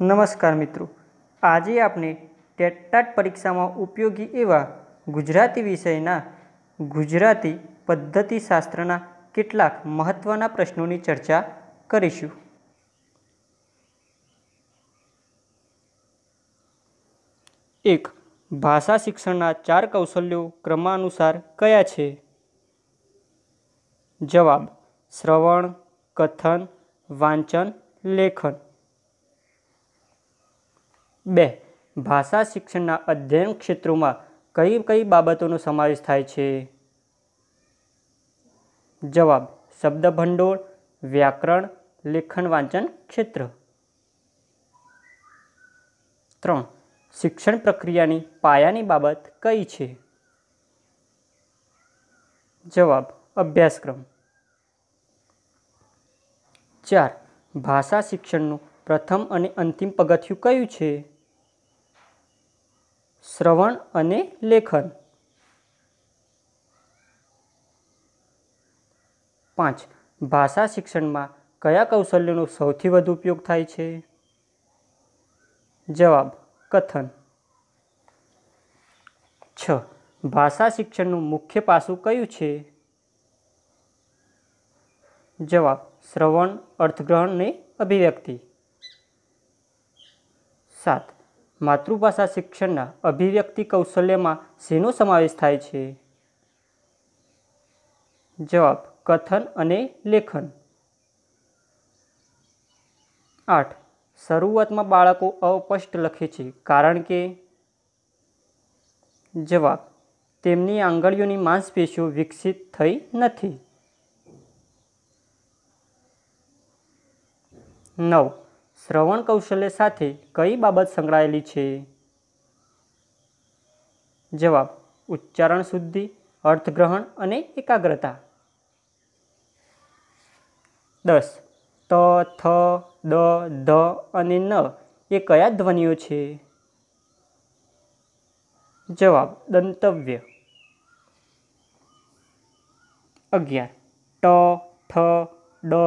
નમસ્કાર મિત્રો આજે આપણે ટેટટાટ પરીક્ષામાં ઉપયોગી એવા ગુજરાતી વિષયના ગુજરાતી પદ્ધતિશાસ્ત્રના કેટલાક મહત્ત્વના પ્રશ્નોની ચર્ચા કરીશું એક ભાષા શિક્ષણના ચાર કૌશલ્યો ક્રમાનુસાર કયા છે જવાબ શ્રવણ કથન વાંચન લેખન બે ભાષા શિક્ષણના અધ્યયન ક્ષેત્રોમાં કઈ કઈ બાબતોનો સમાવેશ થાય છે જવાબ શબ્દ ભંડોળ વ્યાકરણ લેખન વાંચન ક્ષેત્ર ત્રણ શિક્ષણ પ્રક્રિયાની પાયાની બાબત કઈ છે જવાબ અભ્યાસક્રમ ચાર ભાષા શિક્ષણનું પ્રથમ અને અંતિમ પગથિયું કયું છે શ્રવણ અને લેખન પાંચ ભાષા શિક્ષણમાં કયા કૌશલ્યનો સૌથી વધુ ઉપયોગ થાય છે જવાબ કથન છ ભાષા શિક્ષણનું મુખ્ય પાસું કયું છે જવાબ શ્રવણ અર્થગ્રહણ ને અભિવ્યક્તિ સાત માતૃભાષા શિક્ષણના અભિવ્યક્તિ કૌશલ્યમાં શેનો સમાવેશ થાય છે જવાબ કથન અને લેખન આઠ શરૂઆતમાં બાળકો અસ્પષ્ટ લખે છે કારણ કે જવાબ તેમની આંગળીઓની માંસપેશીઓ વિકસિત થઈ નથી નવ શ્રવણ કૌશલ્ય સાથે કઈ બાબત સંકળાયેલી છે જવાબ ઉચ્ચારણ શુદ્ધિ અર્થગ્રહણ અને એકાગ્રતા દસ ત થ દ ધ અને ન એ કયા ધ્વનિઓ છે જવાબ દંતવ્ય અગિયાર ટ ઠ ડ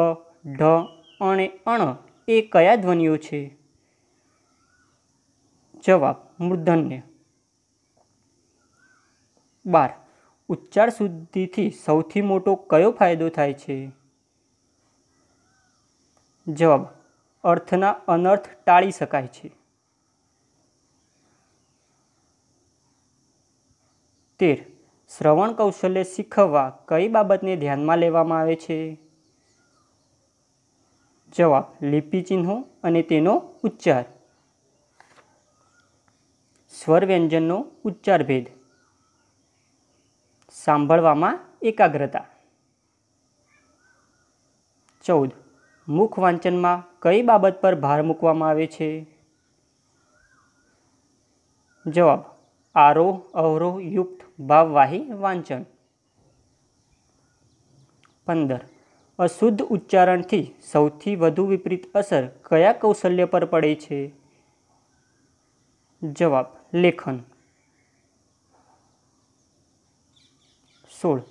ઢ અને અણ એ કયા ધ્વનિઓ છે જવાબ મૂર્ધન્ય બાર ઉચ્ચાર શુદ્ધિથી સૌથી મોટો કયો ફાયદો થાય છે જવાબ અર્થના અનર્થ ટાળી શકાય છે તેર શ્રવણ કૌશલ્ય શીખવવા કઈ બાબતને ધ્યાનમાં લેવામાં આવે છે જવાબ લિપિચિહ્નો અને તેનો ઉચ્ચાર સ્વર વ્યંજનનો ઉચ્ચાર ભેદ સાંભળવામાં એકાગ્રતા ચૌદ મુખ વાંચનમાં કઈ બાબત પર ભાર મૂકવામાં આવે છે જવાબ આરોહ અવરોહ યુક્ત ભાવવાહી વાંચન પંદર અશુદ્ધ ઉચ્ચારણથી સૌથી વધુ વિપરીત અસર કયા કૌશલ્ય પર પડે છે જવાબ લેખન સોળ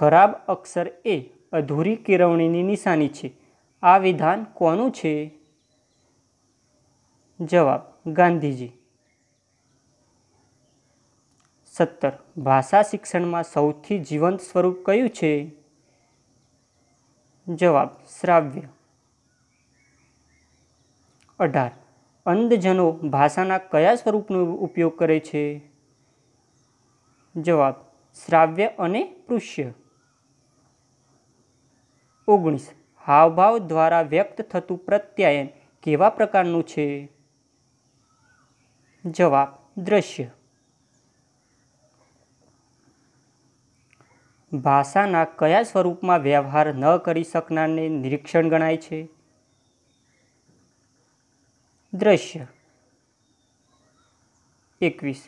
ખરાબ અક્ષર એ અધૂરી કેળવણીની નિશાની છે આ વિધાન કોનું છે જવાબ ગાંધીજી સત્તર ભાષા શિક્ષણમાં સૌથી જીવંત સ્વરૂપ કયું છે જવાબ શ્રાવ્ય અઢાર અંધજનો ભાષાના કયા સ્વરૂપનો ઉપયોગ કરે છે જવાબ શ્રાવ્ય અને પૃષ્ય ઓગણીસ હાવભાવ દ્વારા વ્યક્ત થતું પ્રત્યાયન કેવા પ્રકારનું છે જવાબ દ્રશ્ય ભાષાના કયા સ્વરૂપમાં વ્યવહાર ન કરી શકનારને નિરીક્ષણ ગણાય છે દ્રશ્ય એકવીસ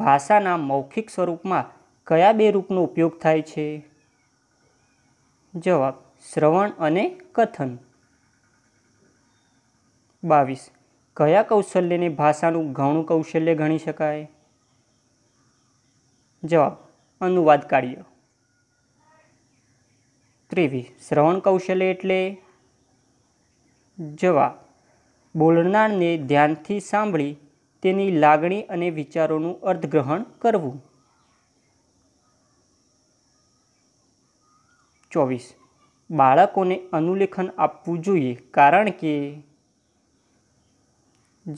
ભાષાના મૌખિક સ્વરૂપમાં કયા બે રૂપનો ઉપયોગ થાય છે જવાબ શ્રવણ અને કથન બાવીસ કયા કૌશલ્યને ભાષાનું ઘણું કૌશલ્ય ગણી શકાય જવાબ અનુવાદ કાર્ય ત્રેવીસ શ્રવણ કૌશલ્ય એટલે જવા બોલનારને ધ્યાનથી સાંભળી તેની લાગણી અને વિચારોનું અર્થગ્રહણ કરવું ચોવીસ બાળકોને અનુલેખન આપવું જોઈએ કારણ કે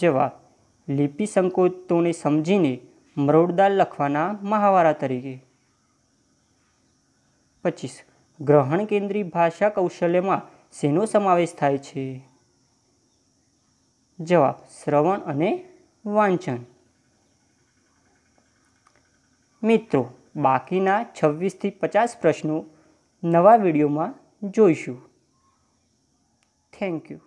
જવાબ લિપિ સંકોચોને સમજીને મરોડદાર લખવાના મહાવારા તરીકે પચીસ ગ્રહણ કેન્દ્રી ભાષા કૌશલ્યમાં શેનો સમાવેશ થાય છે જવાબ શ્રવણ અને વાંચન મિત્રો બાકીના છવ્વીસથી પચાસ પ્રશ્નો નવા વિડીયોમાં જોઈશું થેન્ક યુ